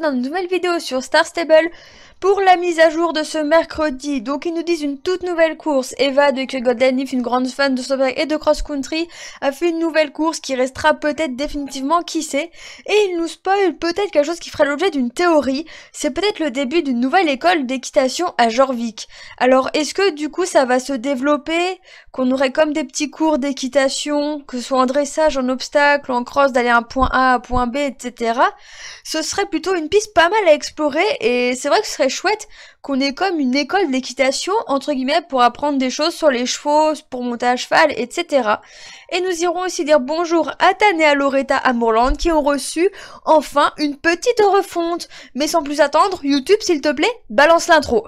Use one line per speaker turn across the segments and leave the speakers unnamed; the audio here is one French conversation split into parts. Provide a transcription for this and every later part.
dans une nouvelle vidéo sur Star Stable pour la mise à jour de ce mercredi. Donc ils nous disent une toute nouvelle course. Eva de Leaf, une grande fan de snowboard et de cross-country, a fait une nouvelle course qui restera peut-être définitivement, qui sait. Et ils nous spoil peut-être quelque chose qui ferait l'objet d'une théorie. C'est peut-être le début d'une nouvelle école d'équitation à Jorvik. Alors est-ce que du coup ça va se développer Qu'on aurait comme des petits cours d'équitation, que ce soit en dressage, en obstacle, en cross, d'aller à un point A à un point B, etc. Ce serait plutôt une piste pas mal à explorer et c'est vrai que ce serait chouette qu'on ait comme une école d'équitation, entre guillemets, pour apprendre des choses sur les chevaux, pour monter à cheval, etc. Et nous irons aussi dire bonjour à Tan et à Loretta Amourland qui ont reçu enfin une petite refonte. Mais sans plus attendre, YouTube, s'il te plaît, balance l'intro.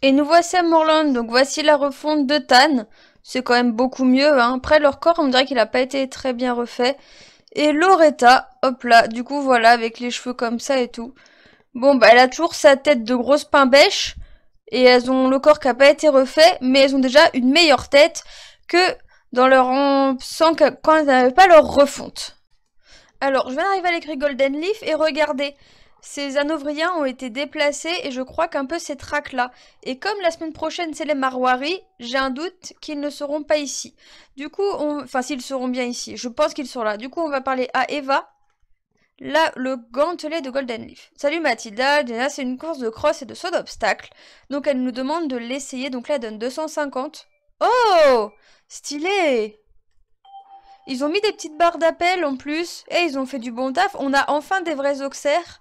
Et nous voici à Morland, donc voici la refonte de Tan. C'est quand même beaucoup mieux. Hein. Après, leur corps, on dirait qu'il n'a pas été très bien refait. Et Loretta, hop là, du coup, voilà, avec les cheveux comme ça et tout. Bon, bah, elle a toujours sa tête de grosse bêche, Et elles ont le corps qui n'a pas été refait, mais elles ont déjà une meilleure tête que dans leur... sans quand elles n'avaient pas leur refonte. Alors, je viens arriver à l'écrit Golden Leaf et regardez, ces Hanovriens ont été déplacés et je crois qu'un peu ces traques-là. Et comme la semaine prochaine c'est les maroiries, j'ai un doute qu'ils ne seront pas ici. Du coup, on... enfin s'ils seront bien ici, je pense qu'ils sont là. Du coup, on va parler à Eva, Là, le gantelet de Golden Leaf. Salut Mathilda, c'est une course de cross et de saut d'obstacle. Donc elle nous demande de l'essayer, donc là elle donne 250. Oh Stylé ils ont mis des petites barres d'appel en plus. Et eh, ils ont fait du bon taf. On a enfin des vrais auxerres.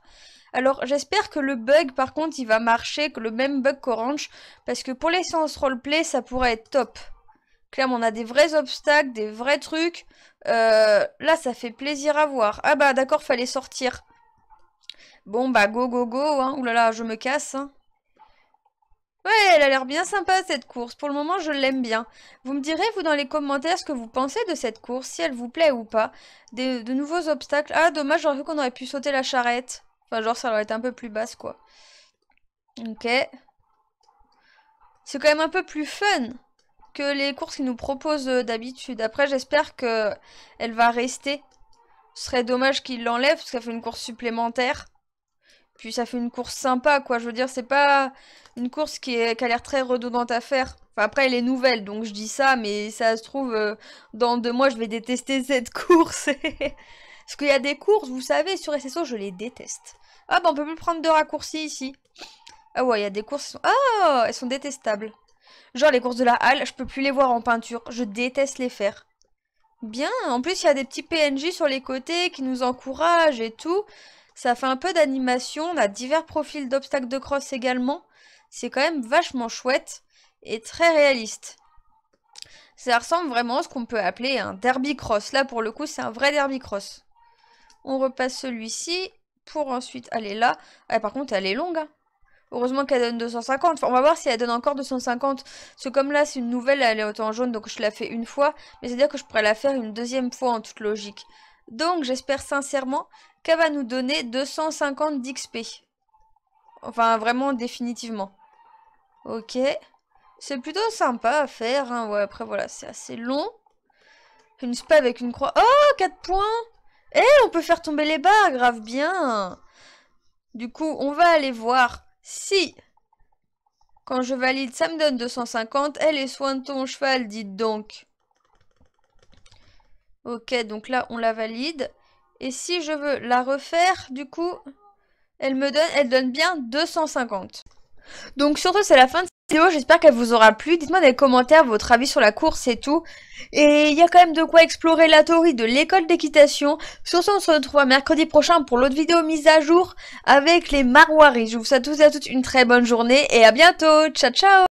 Alors j'espère que le bug par contre il va marcher, que le même bug qu'Orange, parce que pour les séances roleplay ça pourrait être top. Clairement on a des vrais obstacles, des vrais trucs. Euh, là ça fait plaisir à voir. Ah bah d'accord fallait sortir. Bon bah go go go, hein. là, je me casse. Hein. Ouais, elle a l'air bien sympa cette course. Pour le moment, je l'aime bien. Vous me direz, vous, dans les commentaires, ce que vous pensez de cette course, si elle vous plaît ou pas. de nouveaux obstacles. Ah, dommage, j'aurais cru qu'on aurait pu sauter la charrette. Enfin, genre, ça aurait été un peu plus basse, quoi. Ok. C'est quand même un peu plus fun que les courses qu'ils nous proposent euh, d'habitude. Après, j'espère qu'elle va rester. Ce serait dommage qu'ils l'enlèvent, parce qu'elle fait une course supplémentaire. Puis ça fait une course sympa, quoi. Je veux dire, c'est pas une course qui, a l'air très redondante à faire. Enfin, après, elle est nouvelle, donc je dis ça, mais ça se trouve, euh, dans deux mois, je vais détester cette course. Parce qu'il y a des courses, vous savez, sur SSO, je les déteste. Ah, bah, on peut plus prendre de raccourcis ici. Ah ouais, il y a des courses... Ah, elles sont détestables. Genre, les courses de la halle, je peux plus les voir en peinture. Je déteste les faire. Bien, en plus, il y a des petits PNJ sur les côtés qui nous encouragent et tout. Ça fait un peu d'animation. On a divers profils d'obstacles de cross également. C'est quand même vachement chouette et très réaliste. Ça ressemble vraiment à ce qu'on peut appeler un derby cross. Là, pour le coup, c'est un vrai derby cross. On repasse celui-ci pour ensuite aller là. Ah, par contre, elle est longue. Hein. Heureusement qu'elle donne 250. on va voir si elle donne encore 250. Ce comme là, c'est une nouvelle, elle est autant jaune, donc je la fais une fois. Mais c'est-à-dire que je pourrais la faire une deuxième fois en toute logique. Donc, j'espère sincèrement va nous donner 250 d'XP. Enfin, vraiment définitivement. Ok. C'est plutôt sympa à faire. Hein. après, voilà, c'est assez long. Une spa avec une croix. Oh, 4 points Eh, on peut faire tomber les barres, grave bien Du coup, on va aller voir si... Quand je valide, ça me donne 250. Elle est soins de ton cheval, dites donc. Ok, donc là, on la valide. Et si je veux la refaire, du coup, elle me donne, elle donne bien 250. Donc surtout, c'est la fin de cette vidéo. J'espère qu'elle vous aura plu. Dites-moi dans les commentaires votre avis sur la course et tout. Et il y a quand même de quoi explorer la théorie de l'école d'équitation. Sur ce, on se retrouve mercredi prochain pour l'autre vidéo mise à jour avec les maroiries. Je vous souhaite à tous et à toutes une très bonne journée et à bientôt. Ciao, ciao